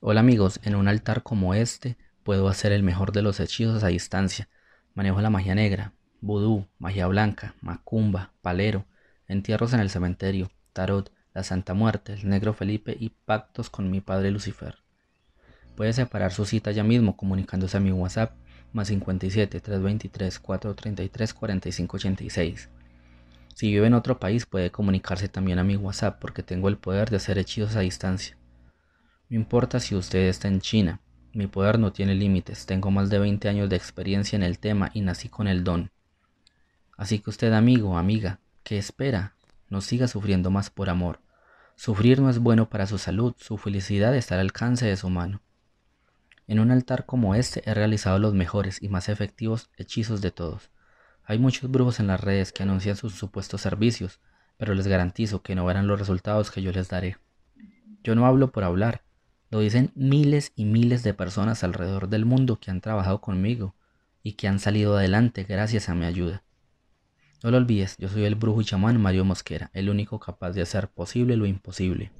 Hola amigos, en un altar como este puedo hacer el mejor de los hechizos a distancia. Manejo la magia negra, vudú, magia blanca, macumba, palero, entierros en el cementerio, tarot, la Santa Muerte, el Negro Felipe y pactos con mi padre Lucifer. Puede separar su cita ya mismo comunicándose a mi WhatsApp más 57 323 433 4586. Si vive en otro país puede comunicarse también a mi WhatsApp porque tengo el poder de hacer hechizos a distancia. No importa si usted está en China, mi poder no tiene límites, tengo más de 20 años de experiencia en el tema y nací con el don. Así que usted, amigo, amiga, que espera, no siga sufriendo más por amor. Sufrir no es bueno para su salud, su felicidad está al alcance de su mano. En un altar como este he realizado los mejores y más efectivos hechizos de todos. Hay muchos brujos en las redes que anuncian sus supuestos servicios, pero les garantizo que no verán los resultados que yo les daré. Yo no hablo por hablar, lo dicen miles y miles de personas alrededor del mundo que han trabajado conmigo y que han salido adelante gracias a mi ayuda. No lo olvides, yo soy el brujo y chamán Mario Mosquera, el único capaz de hacer posible lo imposible.